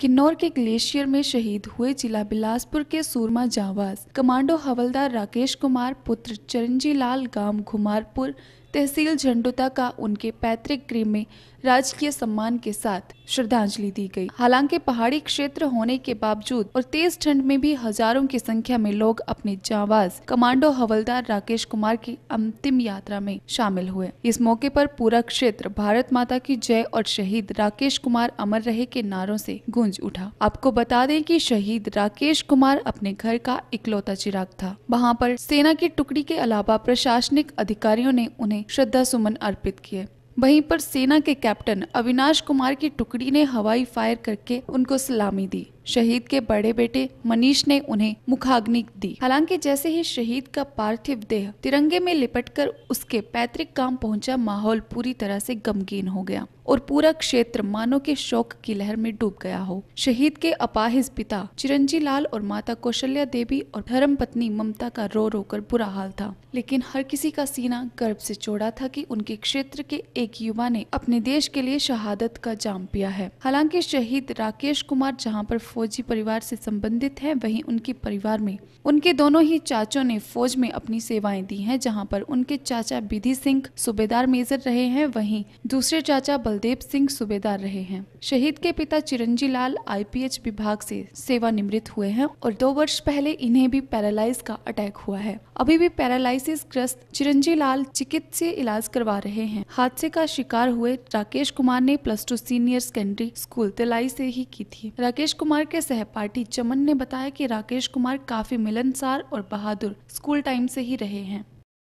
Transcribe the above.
किन्नौर के ग्लेशियर में शहीद हुए जिला बिलासपुर के सूरमा जावाज कमांडो हवलदार राकेश कुमार पुत्र चरंजी लाल गांव घुमारपुर तहसील झंडुता का उनके पैतृक गृह में राजकीय सम्मान के साथ श्रद्धांजलि दी गई हालांकि पहाड़ी क्षेत्र होने के बावजूद और तेज ठंड में भी हजारों की संख्या में लोग अपने जाबाज कमांडो हवलदार राकेश कुमार की अंतिम यात्रा में शामिल हुए इस मौके पर पूरा क्षेत्र भारत माता की जय और शहीद राकेश कुमार अमर रहे के नारों से गूंज उठा आपको बता दें की शहीद राकेश कुमार अपने घर का इकलौता चिराग था वहाँ पर सेना की टुकड़ी के अलावा प्रशासनिक अधिकारियों ने उन्हें श्रद्धा सुमन अर्पित किए वहीं पर सेना के कैप्टन अविनाश कुमार की टुकड़ी ने हवाई फायर करके उनको सलामी दी शहीद के बड़े बेटे मनीष ने उन्हें मुखाग्नि दी हालांकि जैसे ही शहीद का पार्थिव देह तिरंगे में लिपटकर उसके पैतृक गांव पहुंचा माहौल पूरी तरह से गमगीन हो गया और पूरा क्षेत्र मानव के शोक की लहर में डूब गया हो शहीद के अपाहिज पिता चिरंजी लाल और माता कौशल्या देवी और धर्म पत्नी ममता का रो रो कर बुरा हाल था लेकिन हर किसी का सीना गर्व से चौड़ा था कि उनके क्षेत्र के एक युवा ने अपने देश के लिए शहादत का जाम पिया है हालांकि शहीद राकेश कुमार जहाँ पर फौजी परिवार से संबंधित हैं वहीं उनके परिवार में उनके दोनों ही चाचों ने फौज में अपनी सेवाएं दी हैं जहां पर उनके चाचा विधि सिंह सूबेदार मेजर रहे हैं वहीं दूसरे चाचा बलदेव सिंह सूबेदार रहे हैं शहीद के पिता चिरंजी लाल आईपीएच विभाग से सेवानिवृत्त हुए हैं और दो वर्ष पहले इन्हें भी पैरालाइज का अटैक हुआ है अभी भी पैरालाइसिस ग्रस्त चिरंजी लाल चिकित्सीय इलाज करवा रहे हैं हादसे का शिकार हुए राकेश कुमार ने plus two senior secondary school Tilai से ही की थी राकेश कुमार के सहपाठी चमन ने बताया कि राकेश कुमार काफी मिलनसार और बहादुर स्कूल टाइम से ही रहे हैं